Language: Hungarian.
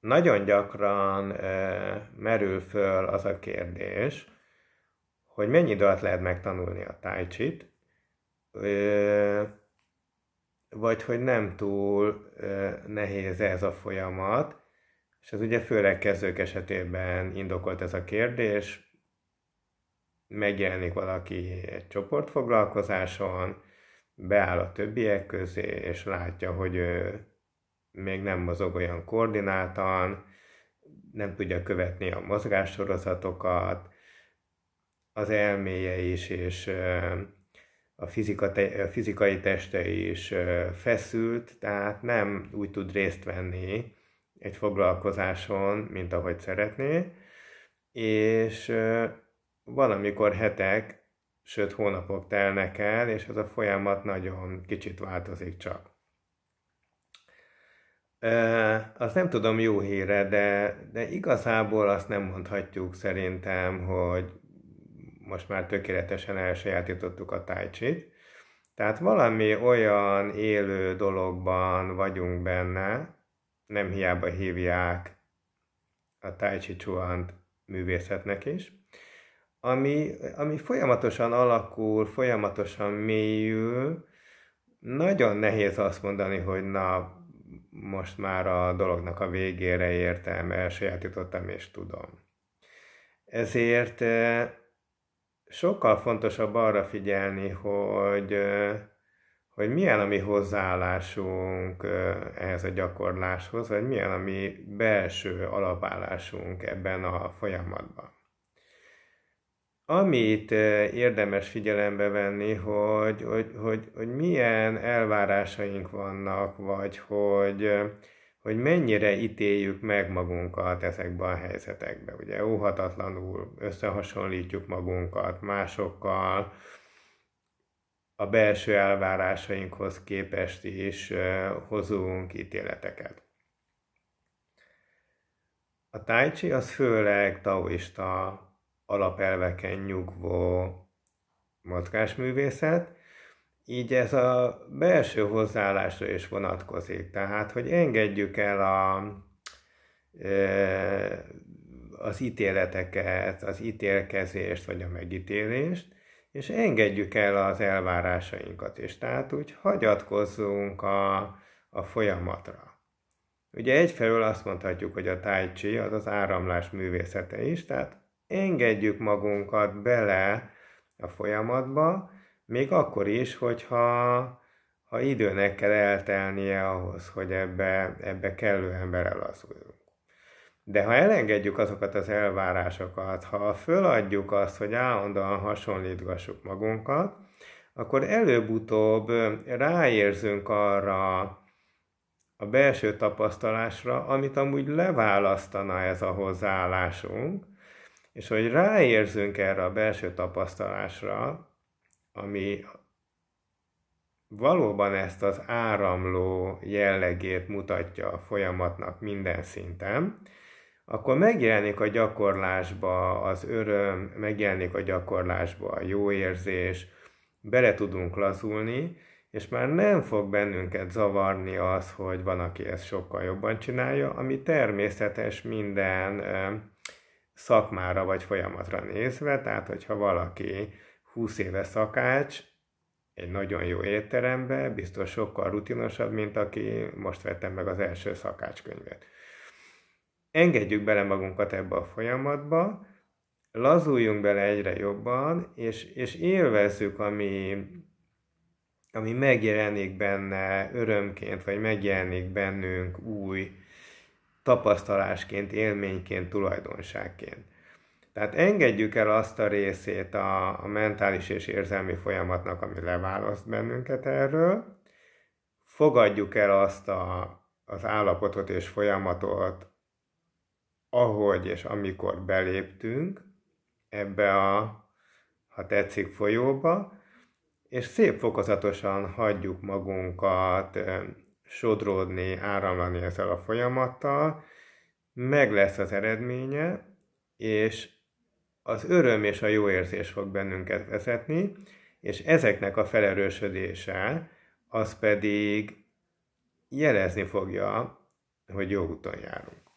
nagyon gyakran merül föl az a kérdés, hogy mennyi idő alatt lehet megtanulni a tájcsit, vagy hogy nem túl nehéz ez a folyamat, és ez ugye főleg kezdők esetében indokolt ez a kérdés, megjelenik valaki egy csoportfoglalkozáson, beáll a többiek közé, és látja, hogy ő még nem mozog olyan koordináltan, nem tudja követni a mozgássorozatokat, az elméje is, és a, fizika te, a fizikai teste is feszült, tehát nem úgy tud részt venni egy foglalkozáson, mint ahogy szeretné, és valamikor hetek, sőt hónapok telnek el, és ez a folyamat nagyon kicsit változik csak. Az nem tudom jó híre, de, de igazából azt nem mondhatjuk szerintem, hogy most már tökéletesen elsajátítottuk a tájcsit. Tehát valami olyan élő dologban vagyunk benne, nem hiába hívják a tájcsi csuant művészetnek is, ami, ami folyamatosan alakul, folyamatosan mélyül, nagyon nehéz azt mondani, hogy na, most már a dolognak a végére értem, elsajátítottam és tudom. Ezért sokkal fontosabb arra figyelni, hogy, hogy milyen a mi hozzáállásunk ehhez a gyakorláshoz, vagy milyen a mi belső alapállásunk ebben a folyamatban. Amit érdemes figyelembe venni, hogy, hogy, hogy, hogy milyen elvárásaink vannak, vagy hogy, hogy mennyire ítéljük meg magunkat ezekben a helyzetekben. Ugye óhatatlanul összehasonlítjuk magunkat másokkal, a belső elvárásainkhoz képest is hozunk ítéleteket. A tájcsi az főleg taoista alapelveken nyugvó mozgásművészet, így ez a belső hozzáállásra is vonatkozik. Tehát, hogy engedjük el a, az ítéleteket, az ítélkezést vagy a megítélést, és engedjük el az elvárásainkat is. Tehát úgy hagyatkozzunk a, a folyamatra. Ugye egyfelől azt mondhatjuk, hogy a tai chi az az áramlás művészete is, tehát engedjük magunkat bele a folyamatba, még akkor is, hogyha ha időnek kell eltelnie ahhoz, hogy ebbe, ebbe kellően belelazuljunk. De ha elengedjük azokat az elvárásokat, ha föladjuk azt, hogy állandóan hasonlítgassuk magunkat, akkor előbb-utóbb ráérzünk arra a belső tapasztalásra, amit amúgy leválasztana ez a hozzáállásunk, és hogy ráérzünk erre a belső tapasztalásra, ami valóban ezt az áramló jellegét mutatja a folyamatnak minden szinten, akkor megjelenik a gyakorlásba az öröm, megjelenik a gyakorlásba a jó érzés, bele tudunk lazulni, és már nem fog bennünket zavarni az, hogy van, aki ezt sokkal jobban csinálja, ami természetes minden szakmára vagy folyamatra nézve, tehát hogyha valaki 20 éve szakács, egy nagyon jó étterembe, biztos sokkal rutinosabb, mint aki most vettem meg az első szakácskönyvet. Engedjük bele magunkat ebbe a folyamatba, lazuljunk bele egyre jobban, és, és élvezzük, ami, ami megjelenik benne örömként, vagy megjelenik bennünk új tapasztalásként, élményként, tulajdonságként. Tehát engedjük el azt a részét a, a mentális és érzelmi folyamatnak, ami leválaszt bennünket erről, fogadjuk el azt a, az állapotot és folyamatot, ahogy és amikor beléptünk ebbe a, ha tetszik, folyóba, és szép fokozatosan hagyjuk magunkat sodródni, áramlani ezzel a folyamattal, meg lesz az eredménye, és az öröm és a jó érzés fog bennünket vezetni, és ezeknek a felerősödése az pedig jelezni fogja, hogy jó úton járunk.